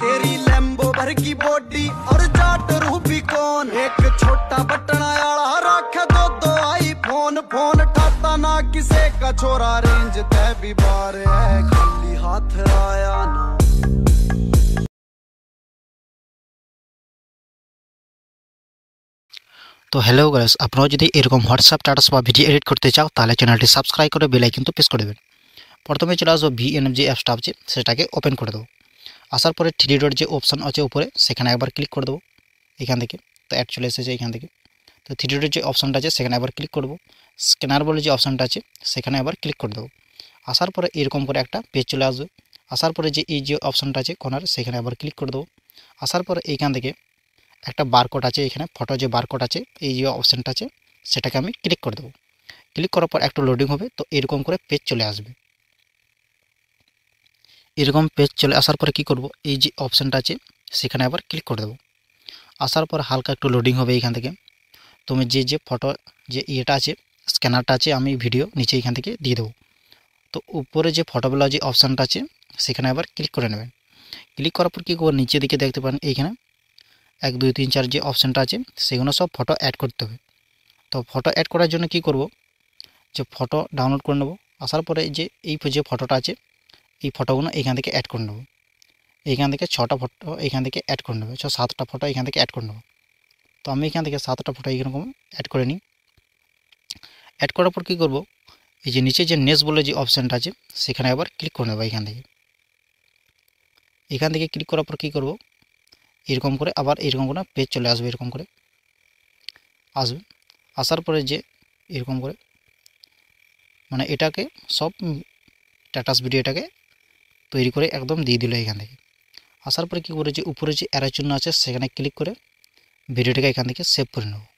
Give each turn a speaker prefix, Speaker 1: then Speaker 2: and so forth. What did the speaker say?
Speaker 1: तेरी लैम्बो भर की बॉडी और जाट रूपी कौन एक छोटा बटन आला रख दो दो आई फोन फोन ठाता ना किसे का छोरा रेंज तै भी बार है खाली हाथ आया ना तो हेलो गर्ल्स अपना जी एरक ह्वाट्सअप स्टाटस भिडियो एडिट करते चाओ तेल चैनल सबसक्राइब कर बेलैकन तो प्रेस कर देवें प्रथम चले आसब भि एन एम जी एप्ट आज से ओपन कर देव আসার পরে থ্রি ডট যে অপশান আছে উপরে সেখানে একবার ক্লিক করে দেবো এখান থেকে তো অ্যাড চলে এসেছে এখান থেকে তো থ্রি ডটের যে অপশানটা আছে সেখানে একবার ক্লিক করব স্ক্যানার বলে যে অপশানটা আছে সেখানে একবার ক্লিক করে দেবো আসার পরে এরকম করে একটা পেজ চলে আসবে আসার পরে যে এই যে অপশানটা আছে কোনার সেখানে আবার ক্লিক করে দেবো আসার পরে এইখান থেকে একটা বারকোড আছে এখানে ফটো যে বারকোড আছে এই যে অপশানটা আছে সেটাকে আমি ক্লিক করে দেবো ক্লিক করার পর একটু লোডিং হবে তো এরকম করে পেজ চলে আসবে এরকম পেজ চলে আসার পরে কি করব এই যে অপশানটা আছে সেখানে আবার ক্লিক করে দেবো আসার পর হালকা একটু লোডিং হবে এইখান থেকে তুমি যে যে ফটো যে ইয়েটা আছে স্ক্যানারটা আছে আমি ভিডিও নিচে এখান থেকে দিয়ে দেবো তো উপরে যে ফটোগুলো যে অপশানটা আছে সেখানে আবার ক্লিক করে নেবেন ক্লিক করার পর কী করবো নিচে দিকে দেখতে পারেন এইখানে এক দুই তিন চার যে অপশানটা আছে সেগুলো সব ফটো অ্যাড করতে হবে তো ফটো অ্যাড করার জন্য কি করব যে ফটো ডাউনলোড করে নেব আসার পরে যে এই যে ফটোটা আছে এই ফটোগুলো এখান থেকে অ্যাড করে নেবো এইখান থেকে ছটা ফটো এখান থেকে অ্যাড করে নেবো ছ সাতটা ফটো এখান থেকে অ্যাড করে নেবো তো আমি এখান থেকে সাতটা ফটো এইরকম অ্যাড করে নিই অ্যাড করার পর কী করবো এই যে নিচে যে নেস বলে যে অপশানটা আছে সেখানে আবার ক্লিক করে নেবো এখান থেকে এখান থেকে ক্লিক করার পর কী করবো এরকম করে আবার এরকম করে পেজ চলে আসবে এরকম করে আসবে আসার পরে যে এরকম করে মানে এটাকে সব স্ট্যাটাস ভিডিও এটাকে তৈরি করে একদম দিয়ে দিল এখান থেকে আসার পরে কী করে যে উপরে যে অ্যারো চিহ্ন আছে সেখানে ক্লিক করে ভিডিওটাকে এখান থেকে সেভ করে নেব